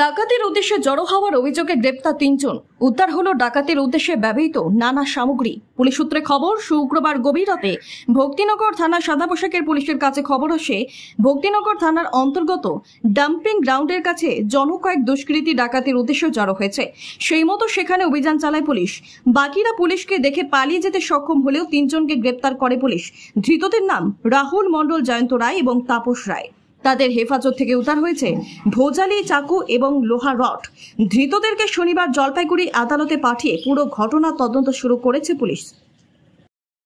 ডাকাতির উদ্দেশ্যে জড়ো হওয়ার অভিযোগে গ্রেপ্তার তিনজন উদ্ধার হলো ডাকাতির উদ্দেশ্যে ব্যবহৃত নানা সামগ্রী পুলিশ সূত্রে খবর শুক্রবার গভীর রাতে ভক্তিনগর থানার সাদা পোশাকের পুলিশের কাছে খবর আসে ভক্তিনগর থানার অন্তর্গত ডাম্পিং গ্রাউন্ডের কাছে জনকয়েক দুষ্কৃতী ডাকাতির উদ্দেশ্যে জড়ো হয়েছে সেই মতো সেখানে অভিযান চালায় পুলিশ বাকিরা পুলিশকে দেখে পালিয়ে যেতে সক্ষম হলেও তিনজনকে গ্রেপ্তার করে পুলিশ ধৃতদের নাম রাহুল মণ্ডল জয়ন্ত রায় এবং তাপস রায় তাদের হেফাজত থেকে উদ্ধার হয়েছে ভোজালি চাকু এবং লোহা রড ধৃতদেরকে শনিবার জলপাইগুড়ি আদালতে পাঠিয়ে পুরো ঘটনা তদন্ত শুরু করেছে পুলিশ